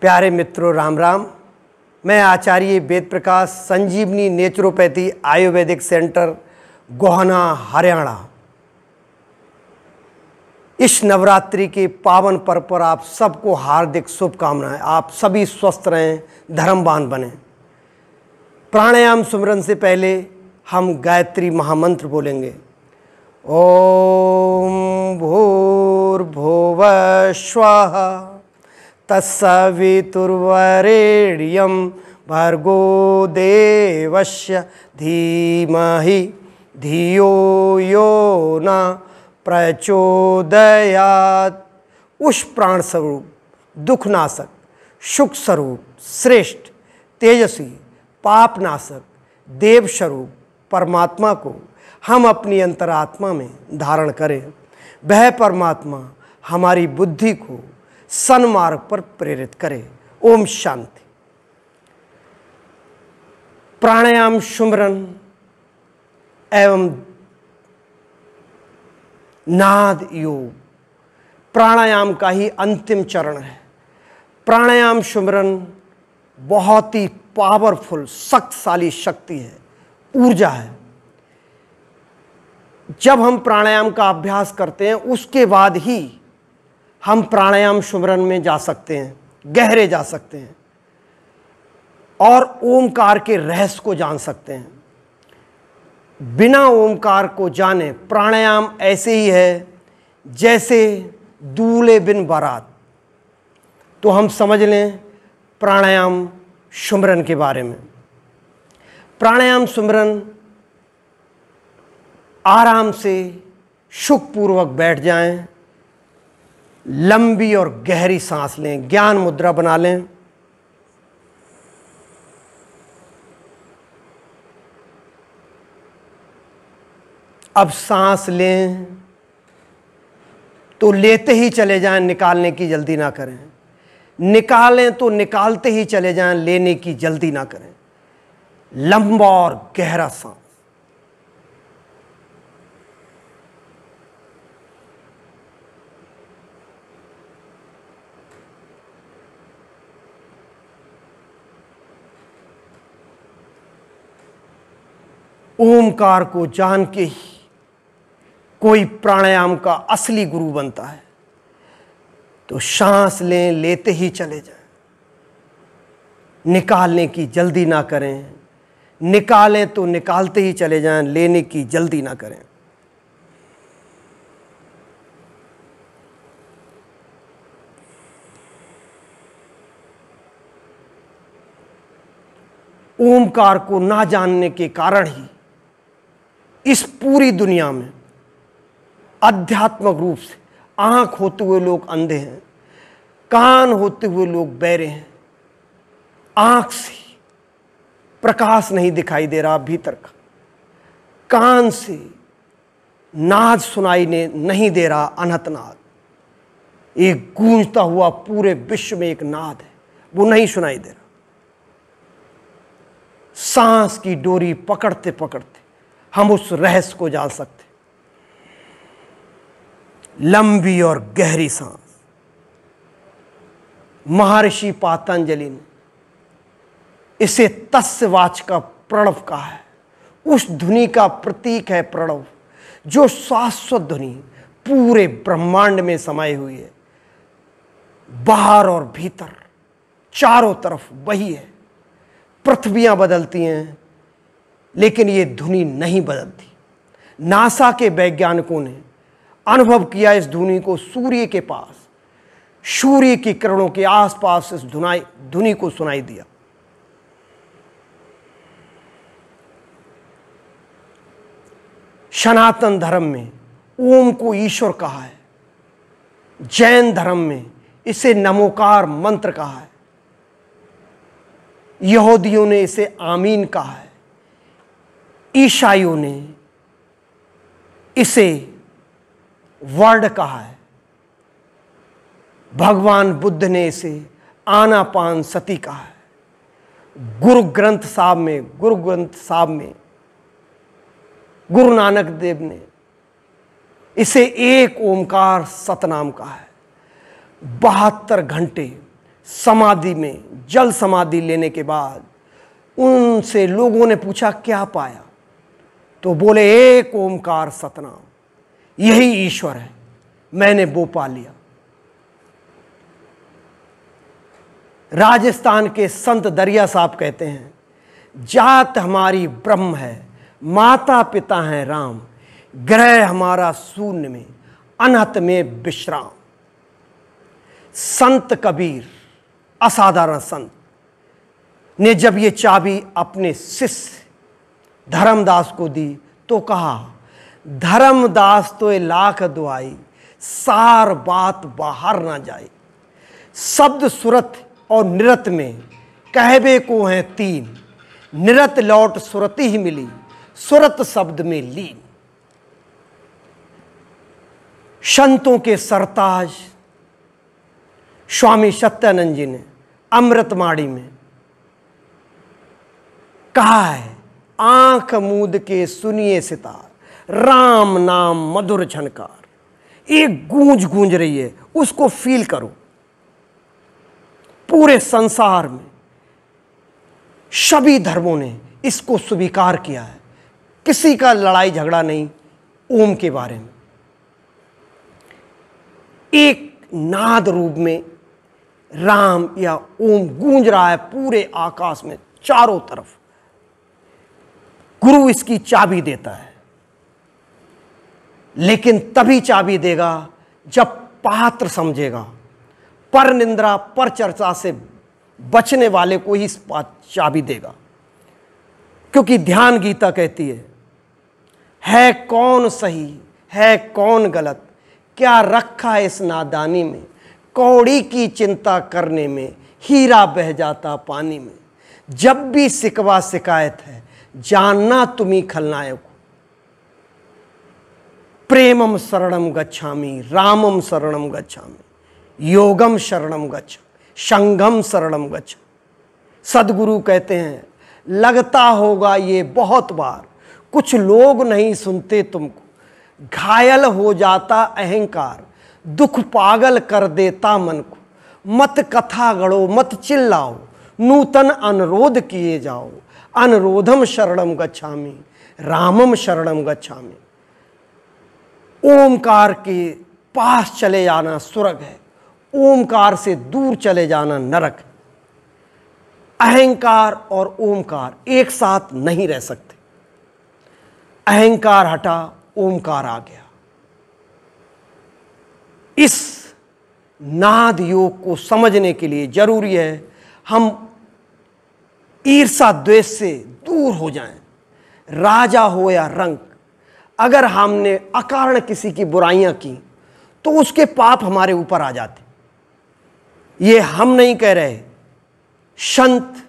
प्यारे मित्रों राम राम मैं Acharya Ved Prakash Sanjivani naturopathy ayurvedic centre Gohana Haryana इस नवरात्रि के पावन पर्व पर आप सबको हार्दिक शुभकामनाएं आप सभी स्वस्थ रहें धर्मवान बने प्राणायाम सुमरन से पहले हम गायत्री महामंत्र बोलेंगे ओम भूर्भुव स्वाहा तस्सवितुर्वरेण्यं भर्गो देवस्य धीमहि धियो यो न प्रचोदयात उस प्राण स्वरूप दुखनाशक सुख स्वरूप श्रेष्ठ तेजस्वी पापनाशक देव स्वरूप परमात्मा को हम अपनी अंतरात्मा में धारण करें वह परमात्मा हमारी बुद्धि को सन्मार्ग पर प्रेरित करे ओम शांति प्राणायाम सुमरन एवं नाद योग प्राणायाम का ही अंतिम चरण है प्राणायाम सुमरन बहुत ही पावरफुल शक्तिशाली शक्ति है ऊर्जा है जब हम प्राणायाम का अभ्यास करते हैं उसके बाद ही हम प्राणायाम सुमरन में जा सकते हैं गहरे जा सकते हैं और ओमकार के रहस्य को जान सकते हैं बिना ओमकार को जाने प्राणायाम ऐसे ही है जैसे दूल्हे बिन बारात तो हम समझ लें प्राणायाम सुमरन के बारे में प्राणायाम सुमरन आराम से सुखपूर्वक बैठ जाएं लंबी और गहरी सांस लें ज्ञान मुद्रा बना लें अब सांस लें तो लेते ही चले जाएं निकालने की जल्दी ना करें निकालें तो निकालते ही चले जाएं लेने की जल्दी ना करें लंबा और गहरा सांस ओमकार को जान के ही कोई प्राणायाम का असली गुरु बनता है तो सांस लें लेते ही चले जाए निकालने की जल्दी ना करें निकालें तो निकालते ही चले जाएं लेने की जल्दी ना करें ओमकार को ना जानने के कारण ही इस पूरी दुनिया में आध्यात्मक रूप से आंख होते हुए लोग अंधे हैं कान होते हुए लोग बहरे हैं आंख से प्रकाश नहीं दिखाई दे रहा भीतर का कान से नाद सुनाई ने नहीं दे रहा अनहत नाद एक गूंजता हुआ पूरे विश्व में एक नाद है वो नहीं सुनाई दे रहा सांस की डोरी पकड़ते पकड़ते हम उस रहस्य को जान सकते लंबी और गहरी सांस महर्षि पातंजलि ने इसे तस्वाच का प्रणव कहा है उस ध्वनि का प्रतीक है प्रणव जो शाश्वत ध्वनि पूरे ब्रह्मांड में समाये हुई है बाहर और भीतर चारों तरफ वही है पृथ्वियां बदलती हैं लेकिन ये धुनी नहीं बदलती नासा के वैज्ञानिकों ने अनुभव किया इस धुनी को सूर्य के पास सूर्य की किरणों के आसपास इस धुनाई धुनी को सुनाई दिया सनातन धर्म में ओम को ईश्वर कहा है जैन धर्म में इसे नमोकार मंत्र कहा है यहूदियों ने इसे आमीन कहा है ईसाइयों ने इसे वर्ड कहा है भगवान बुद्ध ने इसे आनापान सती कहा है गुरु ग्रंथ साहब में गुरु ग्रंथ साहब में गुरु नानक देव ने इसे एक ओमकार सतनाम कहा है बहत्तर घंटे समाधि में जल समाधि लेने के बाद उनसे लोगों ने पूछा क्या पाया तो बोले एक ओमकार सतनाम यही ईश्वर है मैंने वो पा लिया राजस्थान के संत दरिया साहब कहते हैं जात हमारी ब्रह्म है माता पिता हैं राम ग्रह हमारा शून्य में अनहत में विश्राम संत कबीर असाधारण संत ने जब ये चाबी अपने शिष्य धर्मदास को दी तो कहा धर्मदास तो ये लाख दुआई सार बात बाहर ना जाए शब्द सुरत और निरत में कहबे को हैं तीन निरत लौट सुरत ही मिली सुरत शब्द में लीन संतों के सरताज स्वामी सत्यानंद जी ने अमृतमाड़ी में कहा है आंख मूद के सुनिए सितार राम नाम मधुर झनकार एक गूंज गूंज रही है उसको फील करो पूरे संसार में सभी धर्मों ने इसको स्वीकार किया है किसी का लड़ाई झगड़ा नहीं ओम के बारे में एक नाद रूप में राम या ओम गूंज रहा है पूरे आकाश में चारों तरफ गुरु इसकी चाबी देता है लेकिन तभी चाबी देगा जब पात्र समझेगा पर निंद्रा पर चर्चा से बचने वाले को ही चाबी देगा क्योंकि ध्यान गीता कहती है है कौन सही है कौन गलत क्या रखा है इस नादानी में कौड़ी की चिंता करने में हीरा बह जाता पानी में जब भी सिकवा शिकायत है जानना तुम्हें खलनायक प्रेमम शरणम गच्छामी रामम शरणम गच्छामी योगम शरणम गच्छ संगम शरणम गच्छ सदगुरु कहते हैं लगता होगा ये बहुत बार कुछ लोग नहीं सुनते तुमको घायल हो जाता अहंकार दुख पागल कर देता मन को मत कथा गढ़ो मत चिल्लाओ नूतन अनुरोध किए जाओ अनुरोधम शरणम गच्छामी रामम शरणम गच्छामी ओमकार के पास चले जाना स्वर्ग है ओमकार से दूर चले जाना नरक है अहंकार और ओमकार एक साथ नहीं रह सकते अहंकार हटा ओमकार आ गया इस नाद योग को समझने के लिए जरूरी है हम ईर्षा द्वेष से दूर हो जाएं राजा हो या रंग अगर हमने अकारण किसी की बुराइयां की तो उसके पाप हमारे ऊपर आ जाते ये हम नहीं कह रहे संत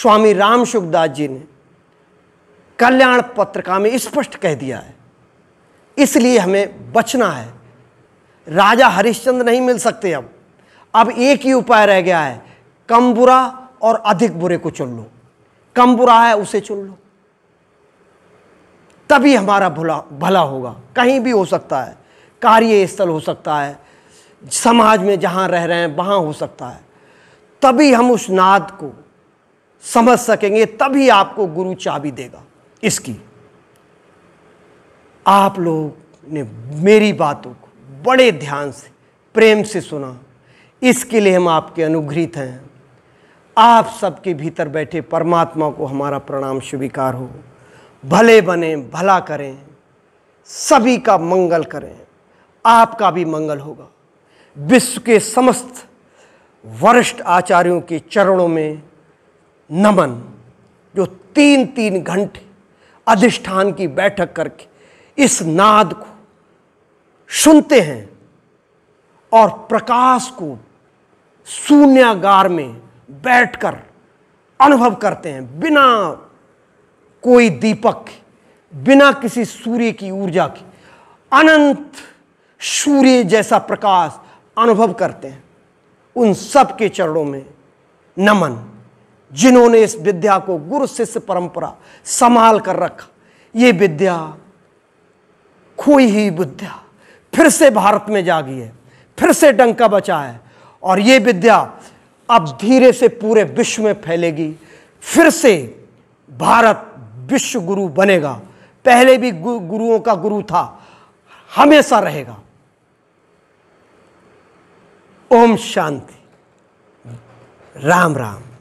स्वामी राम सुखदास जी ने कल्याण पत्रिका में स्पष्ट कह दिया है इसलिए हमें बचना है राजा हरिश्चंद्र नहीं मिल सकते अब अब एक ही उपाय रह गया है कम बुरा और अधिक बुरे को चुन लो कम बुरा है उसे चुन लो तभी हमारा भला भला होगा कहीं भी हो सकता है कार्य स्थल हो सकता है समाज में जहां रह रहे हैं वहां हो सकता है तभी हम उस नाद को समझ सकेंगे तभी आपको गुरु चाबी देगा इसकी आप लोग ने मेरी बातों को बड़े ध्यान से प्रेम से सुना इसके लिए हम आपके अनुग्रहित हैं आप सबके भीतर बैठे परमात्मा को हमारा प्रणाम स्वीकार हो भले बने भला करें सभी का मंगल करें आपका भी मंगल होगा विश्व के समस्त वरिष्ठ आचार्यों के चरणों में नमन जो तीन तीन घंटे अधिष्ठान की बैठक करके इस नाद को सुनते हैं और प्रकाश को शून्यगार में बैठकर अनुभव करते हैं बिना कोई दीपक बिना किसी सूर्य की ऊर्जा की अनंत सूर्य जैसा प्रकाश अनुभव करते हैं उन सब के चरणों में नमन जिन्होंने इस विद्या को गुरु शिष्य परंपरा संभाल कर रखा ये विद्या खोई ही विद्या फिर से भारत में जागी है फिर से डंका बचा है और ये विद्या अब धीरे से पूरे विश्व में फैलेगी फिर से भारत विश्व गुरु बनेगा पहले भी गुरुओं का गुरु था हमेशा रहेगा ओम शांति राम राम